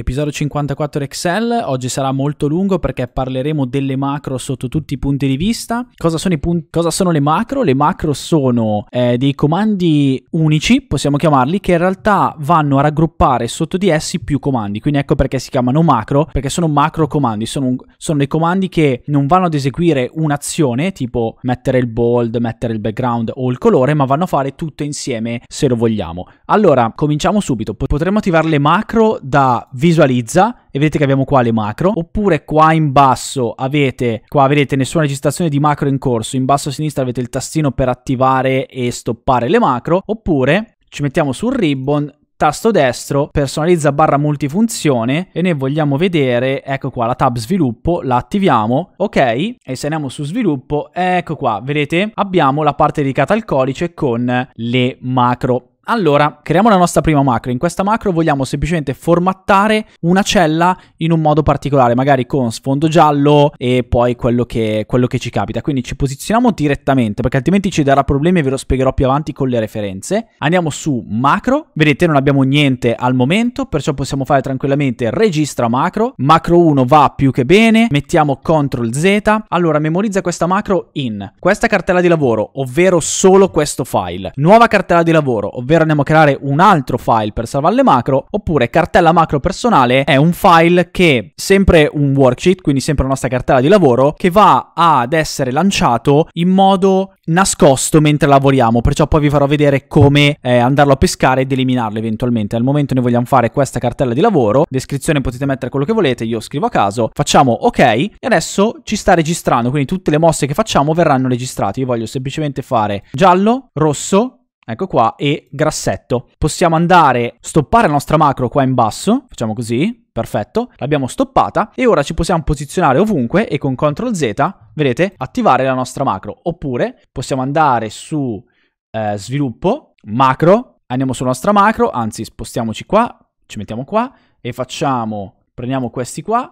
Episodio 54 Excel, oggi sarà molto lungo perché parleremo delle macro sotto tutti i punti di vista. Cosa sono, pun- cosa sono le macro? Le macro sono eh, dei comandi unici, possiamo chiamarli, che in realtà vanno a raggruppare sotto di essi più comandi, quindi ecco perché si chiamano macro, perché sono macro comandi, sono, sono dei comandi che non vanno ad eseguire un'azione, tipo mettere il bold, mettere il background o il colore, ma vanno a fare tutto insieme se lo vogliamo. Allora, cominciamo subito. Potremmo attivare le macro da video visualizza e vedete che abbiamo qua le macro oppure qua in basso avete qua vedete nessuna registrazione di macro in corso in basso a sinistra avete il tastino per attivare e stoppare le macro oppure ci mettiamo sul ribbon tasto destro, personalizza barra multifunzione e ne vogliamo vedere, ecco qua la tab sviluppo, la attiviamo, ok, e se andiamo su sviluppo, ecco qua, vedete, abbiamo la parte dedicata al codice con le macro. Allora, creiamo la nostra prima macro. In questa macro vogliamo semplicemente formattare una cella in un modo particolare, magari con sfondo giallo e poi quello che, quello che ci capita. Quindi ci posizioniamo direttamente, perché altrimenti ci darà problemi e ve lo spiegherò più avanti con le referenze. Andiamo su macro. Vedete, non abbiamo niente al momento, perciò possiamo fare tranquillamente registra macro. Macro 1 va più che bene. Mettiamo CTRL Z. Allora, memorizza questa macro in questa cartella di lavoro, ovvero solo questo file. Nuova cartella di lavoro, ovvero ovvero andiamo a creare un altro file per salvare le macro, oppure cartella macro personale è un file che sempre un worksheet, quindi sempre la nostra cartella di lavoro, che va ad essere lanciato in modo nascosto mentre lavoriamo, perciò poi vi farò vedere come eh, andarlo a pescare ed eliminarlo eventualmente. Al momento noi vogliamo fare questa cartella di lavoro, descrizione potete mettere quello che volete, io scrivo a caso, facciamo ok e adesso ci sta registrando, quindi tutte le mosse che facciamo verranno registrate. Io voglio semplicemente fare giallo, rosso, ecco qua, e grassetto. Possiamo andare, stoppare la nostra macro qua in basso, facciamo così, perfetto, l'abbiamo stoppata e ora ci possiamo posizionare ovunque e con CTRL Z, vedete, attivare la nostra macro. Oppure possiamo andare su eh, sviluppo, macro, andiamo sulla nostra macro, anzi spostiamoci qua, ci mettiamo qua e facciamo, prendiamo questi qua,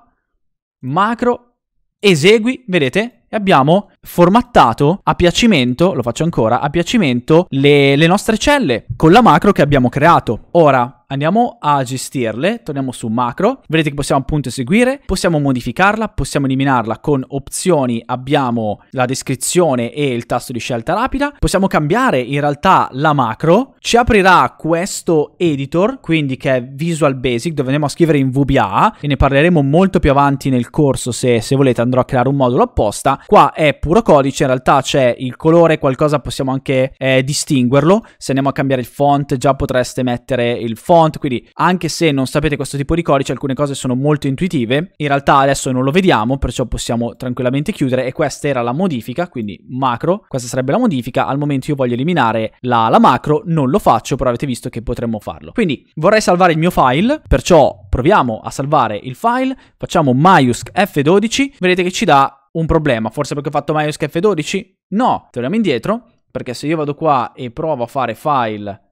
macro, esegui, vedete, e abbiamo formattato a piacimento, lo faccio ancora, a piacimento le, le nostre celle con la macro che abbiamo creato. Ora, andiamo a gestirle, torniamo su macro, vedete che possiamo appunto eseguire, possiamo modificarla, possiamo eliminarla con opzioni, abbiamo la descrizione e il tasto di scelta rapida, possiamo cambiare in realtà la macro ci aprirà questo editor, quindi che è Visual Basic, dove andiamo a scrivere in VBA e ne parleremo molto più avanti nel corso se, se volete andrò a creare un modulo apposta. Qua è puro codice, in realtà c'è il colore, qualcosa possiamo anche eh, distinguerlo. Se andiamo a cambiare il font già potreste mettere il font, quindi anche se non sapete questo tipo di codice alcune cose sono molto intuitive. In realtà adesso non lo vediamo, perciò possiamo tranquillamente chiudere e questa era la modifica, quindi macro, questa sarebbe la modifica. Al momento io voglio eliminare la, la macro, non lo lo faccio, però avete visto che potremmo farlo. Quindi vorrei salvare il mio file, perciò proviamo a salvare il file, facciamo maiusc f12, vedete che ci dà un problema, forse perché ho fatto maiusc f12? No, torniamo indietro, perché se io vado qua e provo a fare file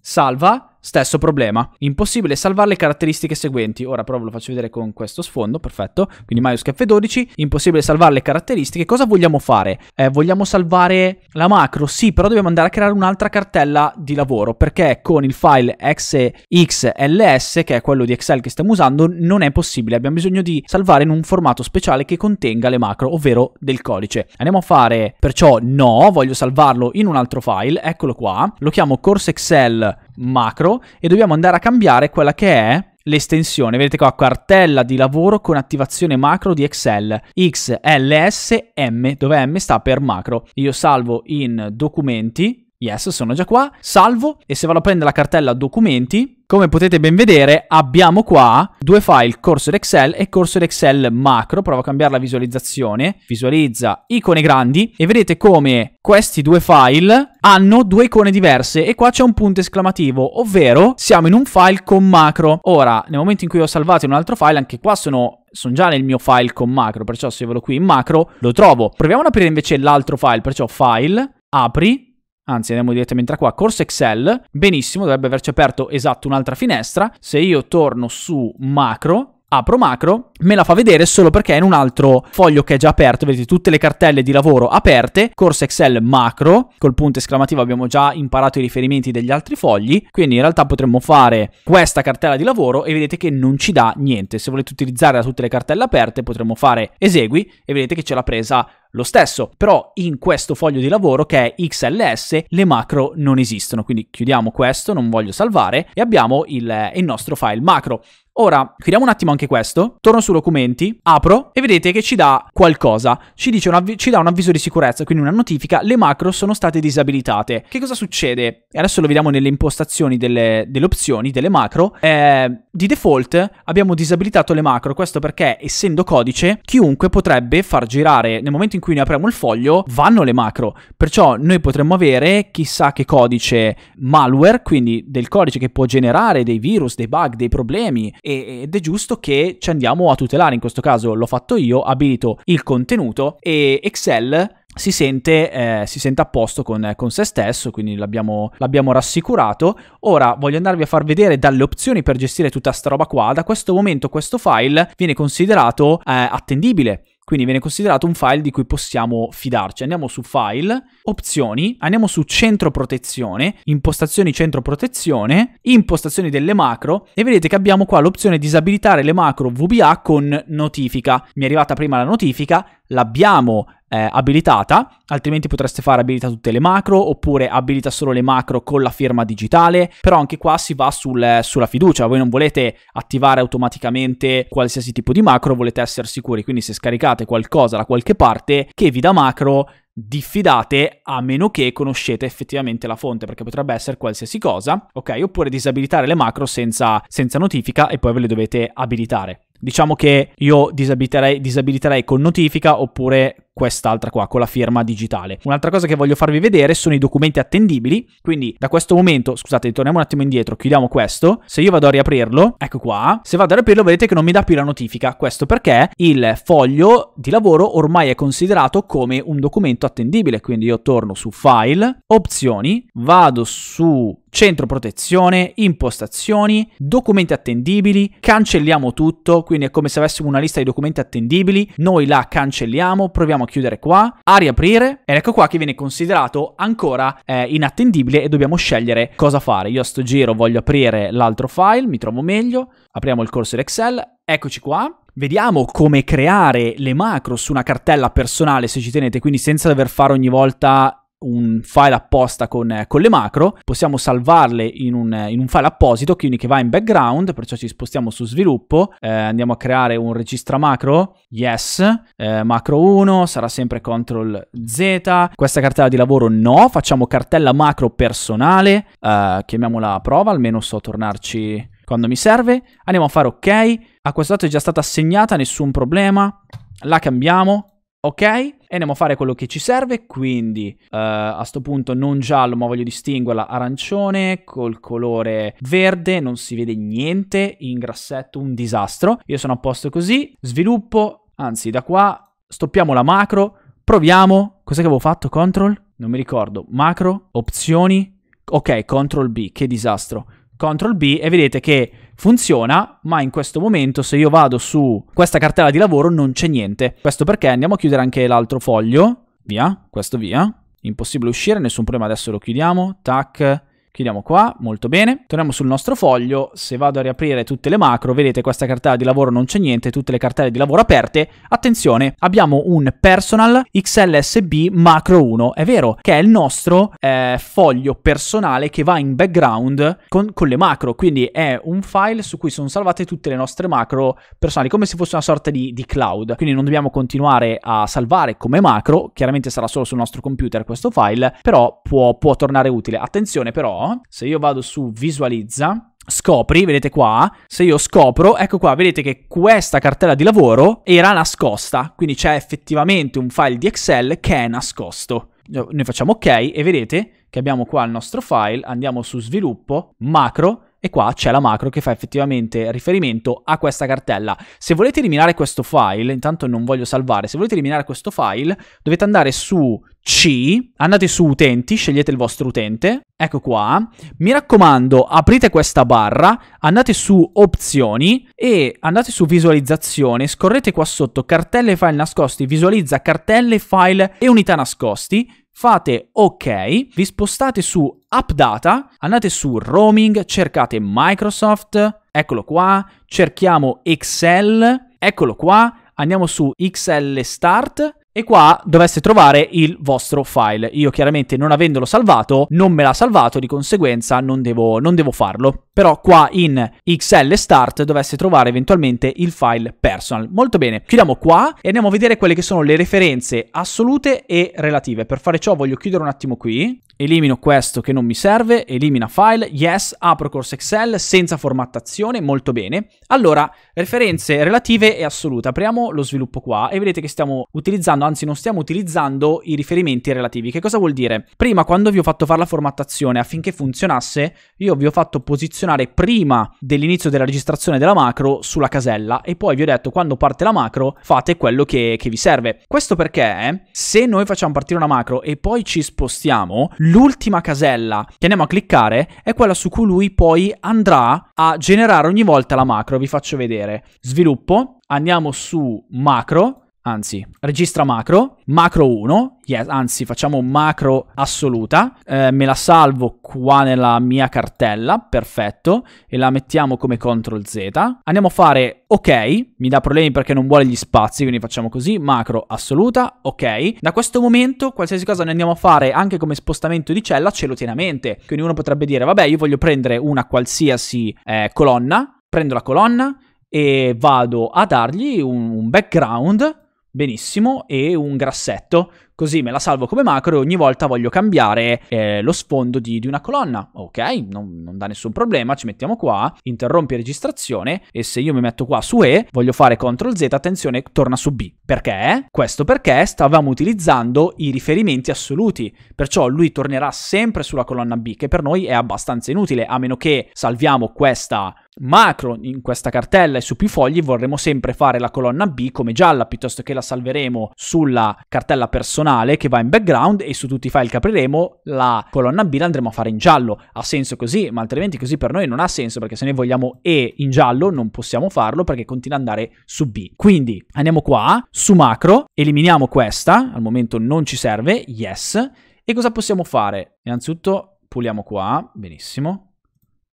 salva, stesso problema. Impossibile salvare le caratteristiche seguenti. Ora però ve lo faccio vedere con questo sfondo, perfetto. Quindi Maius F12, impossibile salvare le caratteristiche. Cosa vogliamo fare? Eh, vogliamo salvare la macro? Sì, però dobbiamo andare a creare un'altra cartella di lavoro, perché con il file xxls, che è quello di Excel che stiamo usando, non è possibile. Abbiamo bisogno di salvare in un formato speciale che contenga le macro, ovvero del codice. Andiamo a fare perciò no, voglio salvarlo in un altro file, eccolo qua. Lo chiamo course Excel macro e dobbiamo andare a cambiare quella che è l'estensione. Vedete qua, cartella di lavoro con attivazione macro di Excel, XLSM, dove M sta per macro. Io salvo in documenti Yes, sono già qua. Salvo e se vado a prendere la cartella documenti, come potete ben vedere abbiamo qua due file cursor Excel e cursor Excel macro. Provo a cambiare la visualizzazione. Visualizza icone grandi e vedete come questi due file hanno due icone diverse e qua c'è un punto esclamativo, ovvero siamo in un file con macro. Ora, nel momento in cui ho salvato in un altro file, anche qua sono sono già nel mio file con macro, perciò se vado qui in macro lo trovo. Proviamo ad aprire invece l'altro file, perciò file, apri, Anzi, andiamo direttamente da qua, corso Excel, benissimo, dovrebbe averci aperto esatto un'altra finestra. Se io torno su macro, apro macro, me la fa vedere solo perché è in un altro foglio che è già aperto, vedete tutte le cartelle di lavoro aperte, corsa Excel macro, col punto esclamativo abbiamo già imparato i riferimenti degli altri fogli, quindi in realtà potremmo fare questa cartella di lavoro e vedete che non ci dà niente, se volete utilizzare tutte le cartelle aperte potremmo fare esegui e vedete che ce l'ha presa lo stesso, però in questo foglio di lavoro che è XLS le macro non esistono, quindi chiudiamo questo, non voglio salvare e abbiamo il, il nostro file macro. Ora, chiudiamo un attimo anche questo, torno su documenti, apro e vedete che ci dà qualcosa, ci, dice un avvi- ci dà un avviso di sicurezza, quindi una notifica, le macro sono state disabilitate. Che cosa succede? E adesso lo vediamo nelle impostazioni delle, delle opzioni, delle macro. Eh, di default abbiamo disabilitato le macro, questo perché essendo codice, chiunque potrebbe far girare, nel momento in cui ne apriamo il foglio, vanno le macro, perciò noi potremmo avere chissà che codice malware, quindi del codice che può generare dei virus, dei bug, dei problemi, ed è giusto che ci andiamo a tutelare, in questo caso l'ho fatto io, abilito il contenuto e Excel si sente, eh, si sente, a posto con, con se stesso, quindi l'abbiamo, l'abbiamo, rassicurato. Ora voglio andarvi a far vedere dalle opzioni per gestire tutta sta roba qua. Da questo momento questo file viene considerato eh, attendibile quindi viene considerato un file di cui possiamo fidarci. Andiamo su File, Opzioni, andiamo su Centro Protezione, Impostazioni Centro Protezione, Impostazioni delle macro e vedete che abbiamo qua l'opzione Disabilitare le macro VBA con notifica. Mi è arrivata prima la notifica, l'abbiamo eh, abilitata, altrimenti potreste fare abilita tutte le macro oppure abilita solo le macro con la firma digitale, però anche qua si va sul, sulla fiducia, voi non volete attivare automaticamente qualsiasi tipo di macro, volete essere sicuri, quindi se scaricate qualcosa da qualche parte che vi dà macro diffidate a meno che conoscete effettivamente la fonte perché potrebbe essere qualsiasi cosa ok oppure disabilitare le macro senza, senza notifica e poi ve le dovete abilitare diciamo che io disabiliterei, disabiliterei con notifica oppure quest'altra qua con la firma digitale. Un'altra cosa che voglio farvi vedere sono i documenti attendibili, quindi da questo momento, scusate, torniamo un attimo indietro, chiudiamo questo, se io vado a riaprirlo, ecco qua, se vado a riaprirlo vedete che non mi dà più la notifica, questo perché il foglio di lavoro ormai è considerato come un documento attendibile, quindi io torno su File, Opzioni, vado su centro protezione, impostazioni, documenti attendibili, cancelliamo tutto, quindi è come se avessimo una lista di documenti attendibili, noi la cancelliamo, proviamo dobbiamo chiudere qua, a riaprire, ed ecco qua che viene considerato ancora eh, inattendibile e dobbiamo scegliere cosa fare. Io a sto giro voglio aprire l'altro file, mi trovo meglio, apriamo il corso di Excel, eccoci qua, Vediamo come creare le macro su una cartella personale se ci tenete, quindi senza dover fare ogni volta un file apposta con, eh, con, le macro, possiamo salvarle in un, in un, file apposito, quindi che va in background, perciò ci spostiamo su sviluppo, eh, andiamo a creare un registra macro, yes, eh, macro 1, sarà sempre control Z, questa cartella di lavoro no, facciamo cartella macro personale, eh, chiamiamola prova, almeno so tornarci quando mi serve, andiamo a fare ok, a questo dato è già stata assegnata, nessun problema, la cambiamo, ok? E andiamo a fare quello che ci serve, quindi uh, a questo punto non giallo ma voglio distinguerla arancione col colore verde, non si vede niente, in grassetto un disastro, io sono a posto così, sviluppo, anzi da qua stoppiamo la macro, proviamo, cos'è che avevo fatto? Control? Non mi ricordo, macro, opzioni, ok, Control B, che disastro, Control B e vedete che funziona, ma in questo momento se io vado su questa cartella di lavoro non c'è niente. Questo perché andiamo a chiudere anche l'altro foglio, via, questo via, impossibile uscire, nessun problema, adesso lo chiudiamo, tac, Chiudiamo qua, molto bene. Torniamo sul nostro foglio, se vado a riaprire tutte le macro, vedete questa cartella di lavoro non c'è niente, tutte le cartelle di lavoro aperte. Attenzione, abbiamo un personal XLSB macro 1, è vero, che è il nostro eh, foglio personale che va in background con, con le macro, quindi è un file su cui sono salvate tutte le nostre macro personali, come se fosse una sorta di, di cloud. Quindi non dobbiamo continuare a salvare come macro, chiaramente sarà solo sul nostro computer questo file, però può, può tornare utile. Attenzione però se io vado su visualizza, scopri, vedete qua, se io scopro, ecco qua, vedete che questa cartella di lavoro era nascosta, quindi c'è effettivamente un file di Excel che è nascosto. Noi facciamo ok e vedete che abbiamo qua il nostro file, andiamo su sviluppo, macro, e qua c'è la macro che fa effettivamente riferimento a questa cartella. Se volete eliminare questo file, intanto non voglio salvare, se volete eliminare questo file dovete andare su C, andate su utenti, scegliete il vostro utente, ecco qua, mi raccomando aprite questa barra, andate su opzioni e andate su visualizzazione, scorrete qua sotto cartelle file nascosti, visualizza cartelle file e unità nascosti, fate ok, vi spostate su updata, andate su roaming, cercate Microsoft, eccolo qua, cerchiamo Excel, eccolo qua, andiamo su XL Start e qua dovreste trovare il vostro file. Io chiaramente non avendolo salvato, non me l'ha salvato, di conseguenza non devo, non devo, farlo. Però qua in XL Start dovreste trovare eventualmente il file personal. Molto bene, chiudiamo qua e andiamo a vedere quelle che sono le referenze assolute e relative. Per fare ciò voglio chiudere un attimo qui Elimino questo che non mi serve, elimina file, yes, apro corso Excel senza formattazione, molto bene. Allora, referenze relative e assolute. Apriamo lo sviluppo qua e vedete che stiamo utilizzando, anzi non stiamo utilizzando i riferimenti relativi. Che cosa vuol dire? Prima, quando vi ho fatto fare la formattazione affinché funzionasse, io vi ho fatto posizionare prima dell'inizio della registrazione della macro sulla casella e poi vi ho detto quando parte la macro fate quello che, che vi serve. Questo perché eh, se noi facciamo partire una macro e poi ci spostiamo, l'ultima casella che andiamo a cliccare è quella su cui lui poi andrà a generare ogni volta la macro vi faccio vedere. Sviluppo, andiamo su macro, anzi, registra macro, macro 1, yes, anzi facciamo macro assoluta, eh, me la salvo qua nella mia cartella, perfetto, e la mettiamo come CTRL Z, andiamo a fare ok, mi dà problemi perché non vuole gli spazi, quindi facciamo così, macro assoluta, ok, da questo momento qualsiasi cosa ne andiamo a fare anche come spostamento di cella ce lo tiene a mente, quindi uno potrebbe dire vabbè io voglio prendere una qualsiasi eh, colonna, prendo la colonna e vado a dargli un, un background benissimo e un grassetto così me la salvo come macro e ogni volta voglio cambiare eh, lo sfondo di, di, una colonna. Ok, non, non, dà nessun problema, ci mettiamo qua, interrompi registrazione e se io mi metto qua su E, voglio fare CTRL Z, attenzione, torna su B. Perché? Questo perché stavamo utilizzando i riferimenti assoluti, perciò lui tornerà sempre sulla colonna B, che per noi è abbastanza inutile, a meno che salviamo questa macro in questa cartella e su più fogli vorremmo sempre fare la colonna B come gialla piuttosto che la salveremo sulla cartella personale personale che va in background e su tutti i file che apriremo la colonna B la andremo a fare in giallo. Ha senso così, ma altrimenti così per noi non ha senso perché se noi vogliamo E in giallo non possiamo farlo perché continua ad andare su B. Quindi andiamo qua, su macro, eliminiamo questa, al momento non ci serve, yes. E cosa possiamo fare? Innanzitutto puliamo qua, benissimo.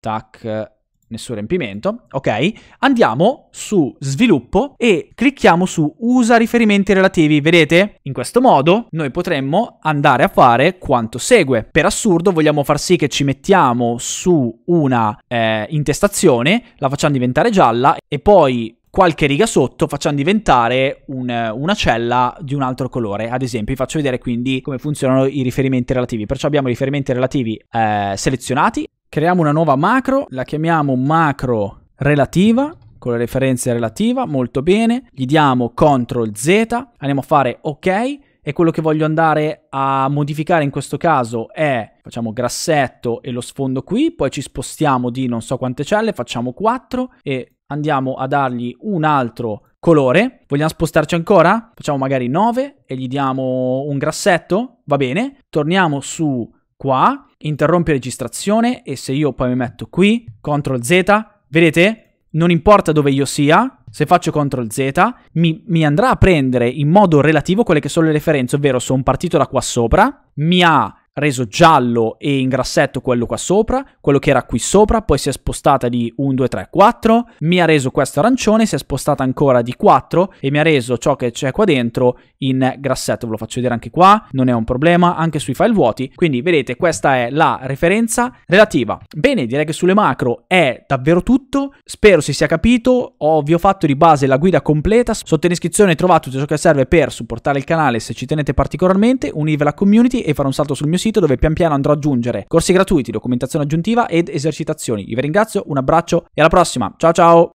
Tac, nessun riempimento, ok? Andiamo su sviluppo e clicchiamo su usa riferimenti relativi, vedete? In questo modo noi potremmo andare a fare quanto segue. Per assurdo vogliamo far sì che ci mettiamo su una eh, intestazione, la facciamo diventare gialla e poi qualche riga sotto facciamo diventare un, una cella di un altro colore. Ad esempio, vi faccio vedere quindi come funzionano i riferimenti relativi. Perciò abbiamo i riferimenti relativi eh, selezionati Creiamo una nuova macro, la chiamiamo macro relativa, con la referenza relativa, molto bene. Gli diamo CTRL Z, andiamo a fare OK e quello che voglio andare a modificare in questo caso è, facciamo grassetto e lo sfondo qui, poi ci spostiamo di non so quante celle, facciamo 4 e andiamo a dargli un altro colore. Vogliamo spostarci ancora? Facciamo magari 9 e gli diamo un grassetto, va bene. Torniamo su qua, interrompi registrazione e se io poi mi metto qui, CTRL Z, vedete? Non importa dove io sia, se faccio CTRL Z, mi, mi andrà a prendere in modo relativo quelle che sono le referenze, ovvero sono partito da qua sopra, mi ha reso giallo e in grassetto quello qua sopra, quello che era qui sopra, poi si è spostata di 1, 2, 3, 4, mi ha reso questo arancione, si è spostata ancora di 4 e mi ha reso ciò che c'è qua dentro in grassetto, ve lo faccio vedere anche qua, non è un problema, anche sui file vuoti, quindi vedete questa è la referenza relativa. Bene, direi che sulle macro è davvero tutto, spero si sia capito, ho, vi ho fatto di base la guida completa, sotto in iscrizione trovate tutto ciò che serve per supportare il canale se ci tenete particolarmente, unirvi alla community e fare un salto sul mio sito dove pian piano andrò ad aggiungere corsi gratuiti, documentazione aggiuntiva ed esercitazioni. Vi ringrazio, un abbraccio e alla prossima. Ciao ciao!